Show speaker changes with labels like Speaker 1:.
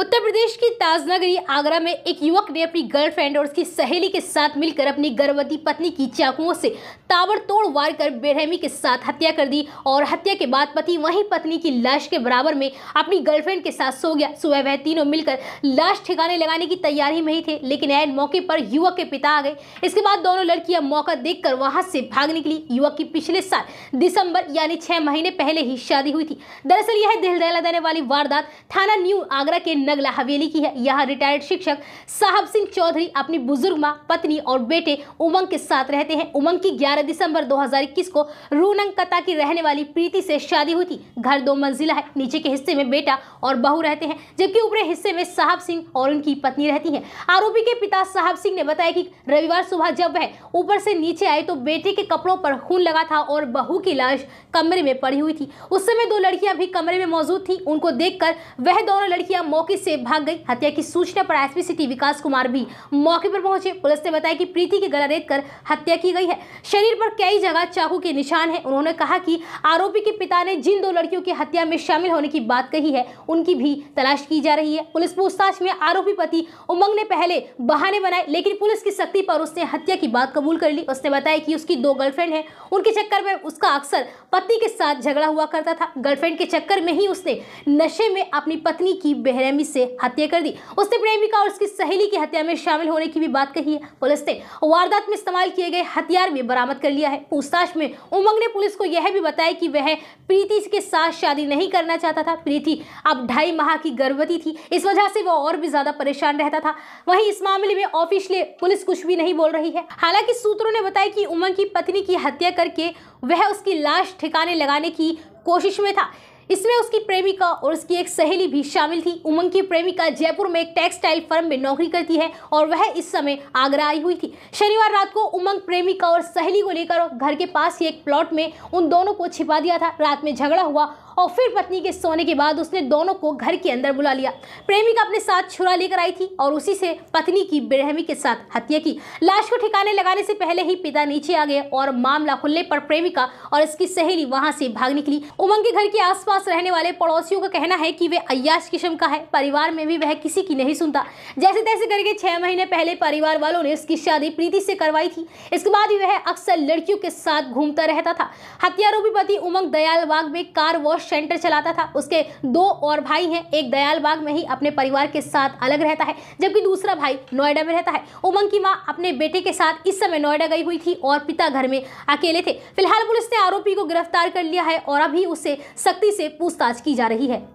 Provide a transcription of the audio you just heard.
Speaker 1: उत्तर प्रदेश की ताजनगरी आगरा में एक युवक ने अपनी गर्लफ्रेंड और उसकी सहेली के साथ मिलकर अपनी गर्भवती पत्नी की चाकुओं से ताबड़तोड़ वार कर बेरहमी के साथ हत्या कर दी और हत्या के बाद पति वहीं पत्नी की लाश के बराबर में अपनी गर्लफ्रेंड के साथ सो गया सुबह वह तीनों मिलकर लाश ठिकाने लगाने की तैयारी में ही थे लेकिन ऐन मौके पर युवक के पिता आ गए इसके बाद दोनों लड़कियां मौका देखकर वहां से भाग निकली युवक की पिछले साल दिसंबर यानी छह महीने पहले ही शादी हुई थी दरअसल यह दिल दहला देने वाली वारदात थाना न्यू आगरा के नगला हवेली की है यहाँ रिटायर्ड शिक्षक साहब सिंह चौधरी अपनी बुजुर्ग माँ पत्नी और बेटे उमंग के साथ रहते हैं उमंग की 11 दिसंबर 2021 को रूनंग कता की रहने वाली प्रीति से शादी हुई थी घर दो मंजिला है नीचे के हिस्से में बेटा और बहू रहते हैं जबकि ऊपरे हिस्से में साहब सिंह और उनकी पत्नी रहती है आरोपी के पिता साहब सिंह ने बताया कि रविवार सुबह जब वह ऊपर से नीचे आए तो बेटे के कपड़ों पर खून लगा था और बहू की लाश कमरे में पड़ी हुई थी उस समय दो लड़कियां भी कमरे में मौजूद थी उनको देखकर वह दोनों लड़कियां मौके से भाग गई हत्या की सूचना पर एसपी सिटी विकास कुमार भी मौके पर पहुंचे पुलिस ने बताया कि प्रीति के गला रेत कर हत्या की गई है शरीर पर कई जगह चाकू के निशान है उन्होंने कहा कि आरोपी के पिता ने जिन दो लड़कियों की हत्या में शामिल होने की बात कही है उनकी भी तलाश की जा रही है पुलिस पूछताछ में आरोपी पति उमंग ने पहले बहाने बनाए लेकिन पुलिस की सख्ती पर उसने हत्या की बात कबूल कर ली उसने बताया कि उसकी दो गर्लफ्रेंड है उनके चक्कर में उसका अक्सर पति के साथ झगड़ा हुआ करता था गर्लफ्रेंड के चक्कर में ही उसने नशे में अपनी पत्नी की बेहरमी प्रेमी से हत्या कर दी उसने प्रेमिका और उसकी सहेली की हत्या में शामिल होने की भी बात कही है पुलिस ने वारदात में इस्तेमाल किए गए हथियार भी बरामद कर लिया है पूछताछ में उमंग ने पुलिस को यह भी बताया कि वह प्रीति के साथ शादी नहीं करना चाहता था प्रीति अब ढाई माह की गर्भवती थी इस वजह से वह और भी ज्यादा परेशान रहता था वहीं इस मामले में ऑफिशियली पुलिस कुछ भी नहीं बोल रही है हालांकि सूत्रों ने बताया कि उमंग की पत्नी की हत्या करके वह उसकी लाश ठिकाने लगाने की कोशिश में था इसमें उसकी प्रेमिका और उसकी एक सहेली भी शामिल थी उमंग की प्रेमिका जयपुर में एक टेक्सटाइल फर्म में नौकरी करती है और वह इस समय आगरा आई हुई थी शनिवार रात को उमंग प्रेमिका और सहेली को लेकर घर के पास ही एक प्लॉट में उन दोनों को छिपा दिया था रात में झगड़ा हुआ और फिर पत्नी के सोने के बाद उसने दोनों को घर के अंदर बुला लिया प्रेमिका अपने साथ छुरा लेकर आई थी और उसी से पत्नी की बेरहमी के साथ हत्या की लाश को ठिकाने लगाने से पहले ही पिता नीचे आ गए और मामला खुलने पर प्रेमिका और इसकी सहेली वहां से भाग निकली उमंग के घर के आसपास रहने वाले पड़ोसियों का कहना है कि वे अयाश किस्म का है परिवार में भी वह किसी की नहीं सुनता जैसे तैसे करके छह महीने पहले परिवार वालों ने उसकी शादी प्रीति से करवाई थी इसके बाद भी वह अक्सर लड़कियों के साथ घूमता रहता था हत्यारोपी पति उमंग दयाल बाग में कार वॉश सेंटर चलाता था उसके दो और भाई हैं एक दयालबाग में ही अपने परिवार के साथ अलग रहता है जबकि दूसरा भाई नोएडा में रहता है उमंग की माँ अपने बेटे के साथ इस समय नोएडा गई हुई थी और पिता घर में अकेले थे फिलहाल पुलिस ने आरोपी को गिरफ्तार कर लिया है और अभी उससे सख्ती से पूछताछ की जा रही है